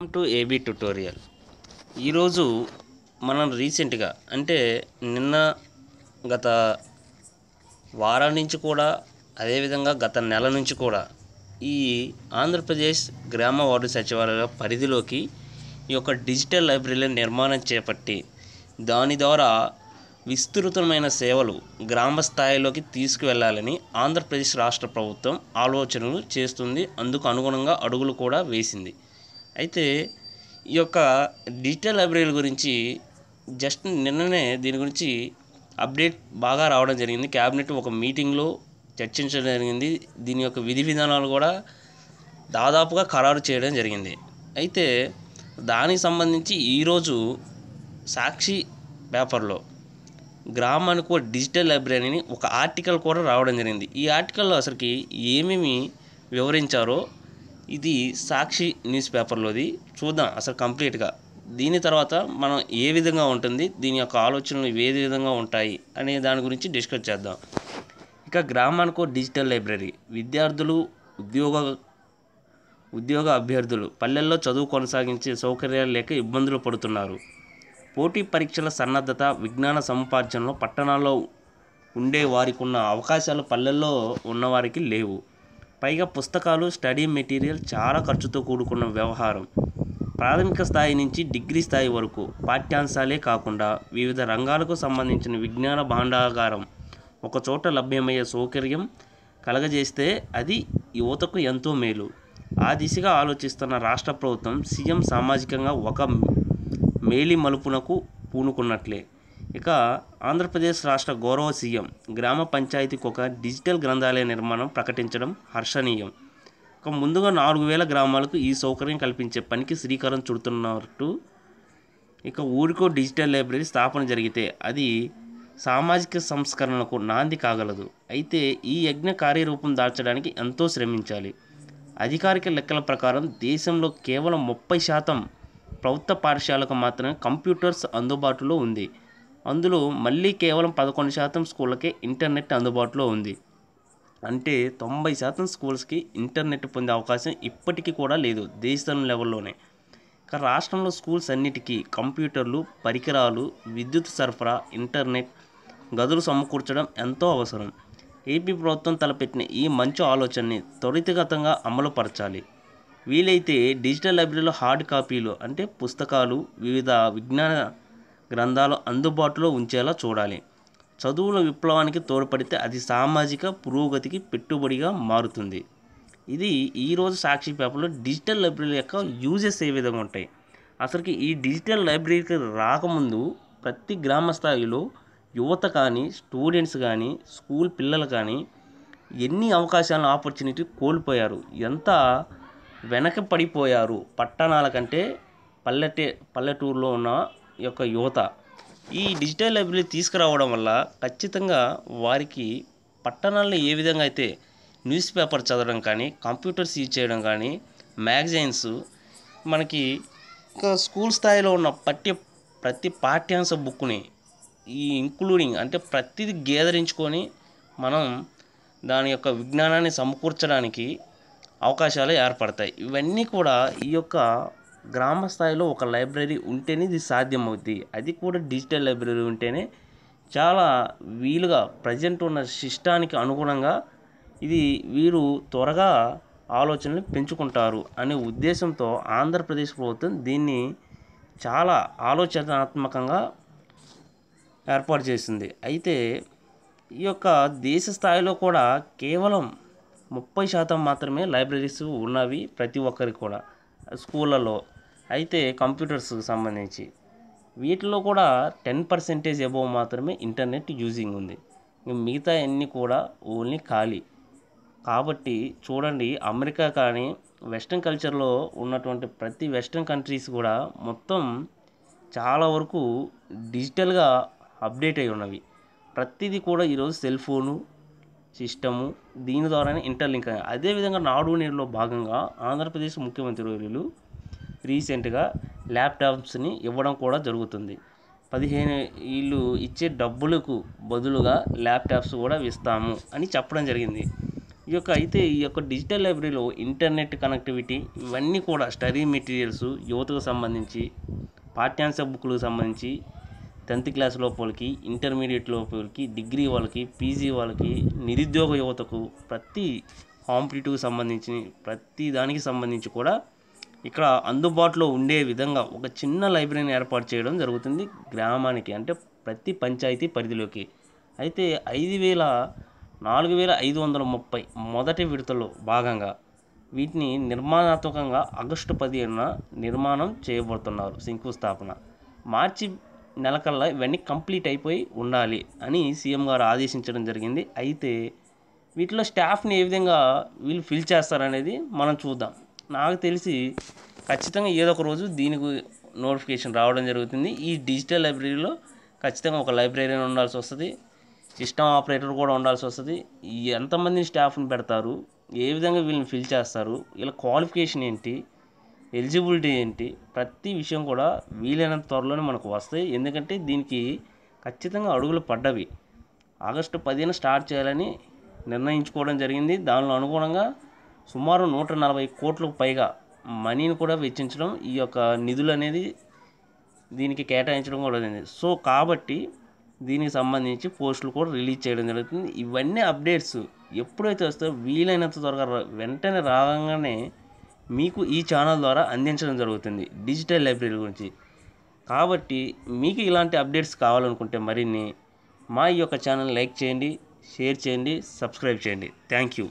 welcome to AB tutorial ఈరోజు మనం రీసెంట్గా అంటే నిన్న గత వారం నుంచి కూడా అదేవిధంగా గత నెల నుంచి కూడా ఈ ఆంధ్రప్రదేశ్ గ్రామ వార్డు సచివాలయ పరిధిలోకి ఈ యొక్క డిజిటల్ లైబ్రరీల నిర్మాణం చేపట్టి దాని ద్వారా విస్తృతమైన సేవలు గ్రామ స్థాయిలోకి తీసుకువెళ్లాలని ఆంధ్రప్రదేశ్ రాష్ట్ర ప్రభుత్వం ఆలోచనలు చేస్తుంది అందుకు అనుగుణంగా అడుగులు కూడా వేసింది అయితే ఈ యొక్క డిజిటల్ లైబ్రరీల గురించి జస్ట్ నిన్ననే దీని గురించి అప్డేట్ బాగా రావడం జరిగింది క్యాబినెట్ ఒక మీటింగ్లో చర్చించడం జరిగింది దీని యొక్క విధి విధానాలు కూడా దాదాపుగా ఖరారు చేయడం జరిగింది అయితే దానికి సంబంధించి ఈరోజు సాక్షి పేపర్లో గ్రామానికి ఒక డిజిటల్ లైబ్రరీని ఒక ఆర్టికల్ కూడా రావడం జరిగింది ఈ ఆర్టికల్లో అసలుకి ఏమేమి వివరించారో ఇది సాక్షి న్యూస్ పేపర్లోది చూద్దాం అసలు కంప్లీట్గా దీని తర్వాత మనం ఏ విధంగా ఉంటుంది దీని యొక్క ఆలోచనలు ఏ విధంగా ఉంటాయి అనే దాని గురించి డిస్కస్ చేద్దాం ఇక గ్రామానికో డిజిటల్ లైబ్రరీ విద్యార్థులు ఉద్యోగ ఉద్యోగ అభ్యర్థులు పల్లెల్లో చదువు కొనసాగించే సౌకర్యాలు లేక ఇబ్బందులు పడుతున్నారు పోటీ పరీక్షల సన్నద్ధత విజ్ఞాన సముపార్జనలో పట్టణాల్లో ఉండే వారికి ఉన్న అవకాశాలు పల్లెల్లో ఉన్నవారికి లేవు పైగా పుస్తకాలు స్టడీ మెటీరియల్ చాలా ఖర్చుతో కూడుకున్న వ్యవహారం ప్రాథమిక స్థాయి నుంచి డిగ్రీ స్థాయి వరకు పాఠ్యాంశాలే కాకుండా వివిధ రంగాలకు సంబంధించిన విజ్ఞాన భాండాగారం ఒకచోట లభ్యమయ్యే సౌకర్యం కలగజేస్తే అది యువతకు ఎంతో మేలు ఆ దిశగా ఆలోచిస్తున్న రాష్ట్ర ప్రభుత్వం సీఎం సామాజికంగా ఒక మేలి మలుపునకు పూనుకున్నట్లే ఇక ఆంధ్రప్రదేశ్ రాష్ట్ర గౌరవ సీఎం గ్రామ పంచాయతీకి ఒక డిజిటల్ గ్రంథాలయ నిర్మాణం ప్రకటించడం హర్షణీయం ఇక ముందుగా నాలుగు వేల గ్రామాలకు ఈ సౌకర్యం కల్పించే పనికి శ్రీకారం చుడుతున్నట్టు ఇక ఊరికో డిజిటల్ లైబ్రరీ స్థాపన జరిగితే అది సామాజిక సంస్కరణలకు నాంది కాగలదు అయితే ఈ యజ్ఞ కార్యరూపం దాల్చడానికి ఎంతో శ్రమించాలి అధికారిక లెక్కల ప్రకారం దేశంలో కేవలం ముప్పై శాతం ప్రభుత్వ పాఠశాలకు మాత్రమే కంప్యూటర్స్ అందుబాటులో ఉంది అందులో మళ్ళీ కేవలం పదకొండు శాతం స్కూళ్ళకే ఇంటర్నెట్ అందుబాటులో ఉంది అంటే తొంభై శాతం స్కూల్స్కి ఇంటర్నెట్ పొందే అవకాశం ఇప్పటికీ కూడా లేదు దేశం లెవెల్లోనే ఇంకా రాష్ట్రంలో స్కూల్స్ అన్నిటికీ కంప్యూటర్లు పరికరాలు విద్యుత్ సరఫరా ఇంటర్నెట్ గదులు సమకూర్చడం ఎంతో అవసరం ఏపీ ప్రభుత్వం తలపెట్టిన ఈ మంచి ఆలోచనని త్వరితగతంగా అమలుపరచాలి వీలైతే డిజిటల్ లైబ్రరీలో హార్డ్ కాపీలు అంటే పుస్తకాలు వివిధ విజ్ఞాన గ్రంథాలు అందుబాటులో ఉంచేలా చూడాలి చదువుల విప్లవానికి తోడ్పడితే అది సామాజిక పురోగతికి పెట్టుబడిగా మారుతుంది ఇది ఈరోజు సాక్షి పేపర్లో డిజిటల్ లైబ్రరీ యొక్క యూజెస్ ఏ విధంగా ఉంటాయి అసలుకి ఈ డిజిటల్ లైబ్రరీకి రాకముందు ప్రతి గ్రామ స్థాయిలో యువత కానీ స్టూడెంట్స్ కానీ స్కూల్ పిల్లలు కానీ ఎన్ని అవకాశాలను ఆపర్చునిటీ కోల్పోయారు ఎంత వెనక పడిపోయారు పట్టణాల కంటే పల్లెటే పల్లెటూరులో ఉన్న యొక్క యువత ఈ డిజిటల్ లైబ్రరీ తీసుకురావడం వల్ల ఖచ్చితంగా వారికి పట్టణాల్లో ఏ విధంగా అయితే న్యూస్ పేపర్ చదవడం కానీ కంప్యూటర్స్ యూజ్ చేయడం కానీ మ్యాగజైన్స్ మనకి ఇంకా స్కూల్ స్థాయిలో ఉన్న పట్య ప్రతి పాఠ్యాంశ బుక్ని ఈ ఇంక్లూడింగ్ అంటే ప్రతిది గేదరించుకొని మనం దాని యొక్క విజ్ఞానాన్ని సమకూర్చడానికి అవకాశాలు ఏర్పడతాయి ఇవన్నీ కూడా ఈ యొక్క గ్రామ స్థాయిలో ఒక లైబ్రరీ ఉంటేనే ఇది సాధ్యమవుద్ది అది కూడా డిజిటల్ లైబ్రరీ ఉంటేనే చాలా వీలుగా ప్రజెంట్ ఉన్న శిష్టానికి అనుగుణంగా ఇది వీరు త్వరగా ఆలోచనలు పెంచుకుంటారు అనే ఉద్దేశంతో ఆంధ్రప్రదేశ్ ప్రభుత్వం దీన్ని చాలా ఆలోచనాత్మకంగా ఏర్పాటు చేసింది అయితే ఈ యొక్క దేశ స్థాయిలో కూడా కేవలం ముప్పై శాతం మాత్రమే లైబ్రరీస్ ఉన్నవి ప్రతి ఒక్కరికి కూడా స్కూళ్ళలో అయితే కంప్యూటర్స్ సంబంధించి వీటిలో కూడా టెన్ పర్సెంటేజ్ అబోవ్ మాత్రమే ఇంటర్నెట్ యూజింగ్ ఉంది మిగతా అన్నీ కూడా ఓన్లీ ఖాళీ కాబట్టి చూడండి అమెరికా కానీ వెస్ట్రన్ కల్చర్లో ఉన్నటువంటి ప్రతి వెస్ట్రన్ కంట్రీస్ కూడా మొత్తం చాలా వరకు డిజిటల్గా అప్డేట్ అయి ఉన్నవి ప్రతిదీ కూడా ఈరోజు సెల్ ఫోను సిస్టము దీని ద్వారానే ఇంటర్లింక్ అయ్యాయి అదేవిధంగా నాడు నేడులో భాగంగా ఆంధ్రప్రదేశ్ ముఖ్యమంత్రి వర్యులు రీసెంట్గా ల్యాప్టాప్స్ని ఇవ్వడం కూడా జరుగుతుంది పదిహేను వీళ్ళు ఇచ్చే డబ్బులకు బదులుగా ల్యాప్టాప్స్ కూడా ఇస్తాము అని చెప్పడం జరిగింది ఈ యొక్క అయితే ఈ యొక్క డిజిటల్ లైబ్రరీలో ఇంటర్నెట్ కనెక్టివిటీ ఇవన్నీ కూడా స్టడీ మెటీరియల్స్ యువతకు సంబంధించి పాఠ్యాంశ బుక్లకు సంబంధించి టెన్త్ క్లాస్ లోపలికి ఇంటర్మీడియట్ లోపలికి డిగ్రీ వాళ్ళకి పీజీ వాళ్ళకి నిరుద్యోగ యువతకు ప్రతి కాంపిటేటివ్కి సంబంధించి ప్రతి దానికి సంబంధించి కూడా ఇక్కడ అందుబాటులో ఉండే విధంగా ఒక చిన్న లైబ్రరీని ఏర్పాటు చేయడం జరుగుతుంది గ్రామానికి అంటే ప్రతి పంచాయతీ పరిధిలోకి అయితే ఐదు వేల నాలుగు వేల ఐదు వందల ముప్పై మొదటి విడతలో భాగంగా వీటిని నిర్మాణాత్మకంగా ఆగస్టు పదిహేనున నిర్మాణం చేయబడుతున్నారు శంకుస్థాపన మార్చి నెలకల్లా ఇవన్నీ కంప్లీట్ అయిపోయి ఉండాలి అని సీఎం గారు ఆదేశించడం జరిగింది అయితే వీటిలో స్టాఫ్ని ఏ విధంగా వీళ్ళు ఫిల్ చేస్తారనేది మనం చూద్దాం నాకు తెలిసి ఖచ్చితంగా ఏదో ఒక రోజు దీనికి నోటిఫికేషన్ రావడం జరుగుతుంది ఈ డిజిటల్ లైబ్రరీలో ఖచ్చితంగా ఒక లైబ్రరీని ఉండాల్సి వస్తుంది సిస్టమ్ ఆపరేటర్ కూడా ఉండాల్సి వస్తుంది ఎంతమందిని స్టాఫ్ని పెడతారు ఏ విధంగా వీళ్ళని ఫిల్ చేస్తారు వీళ్ళ క్వాలిఫికేషన్ ఏంటి ఎలిజిబిలిటీ ఏంటి ప్రతి విషయం కూడా వీలైనంత త్వరలోనే మనకు వస్తాయి ఎందుకంటే దీనికి ఖచ్చితంగా అడుగులు పడ్డవి ఆగస్టు పదిహేను స్టార్ట్ చేయాలని నిర్ణయించుకోవడం జరిగింది దానిలో అనుగుణంగా సుమారు నూట నలభై కోట్లకు పైగా మనీని కూడా వెచ్చించడం ఈ యొక్క నిధులు అనేది దీనికి కేటాయించడం కూడా జరిగింది సో కాబట్టి దీనికి సంబంధించి పోస్టులు కూడా రిలీజ్ చేయడం జరుగుతుంది ఇవన్నీ అప్డేట్స్ ఎప్పుడైతే వస్తే వీలైనంత త్వరగా వెంటనే రాగానే మీకు ఈ ఛానల్ ద్వారా అందించడం జరుగుతుంది డిజిటల్ లైబ్రరీ గురించి కాబట్టి మీకు ఇలాంటి అప్డేట్స్ కావాలనుకుంటే మరిన్ని మా ఈ యొక్క ఛానల్ లైక్ చేయండి షేర్ చేయండి సబ్స్క్రైబ్ చేయండి థ్యాంక్ యూ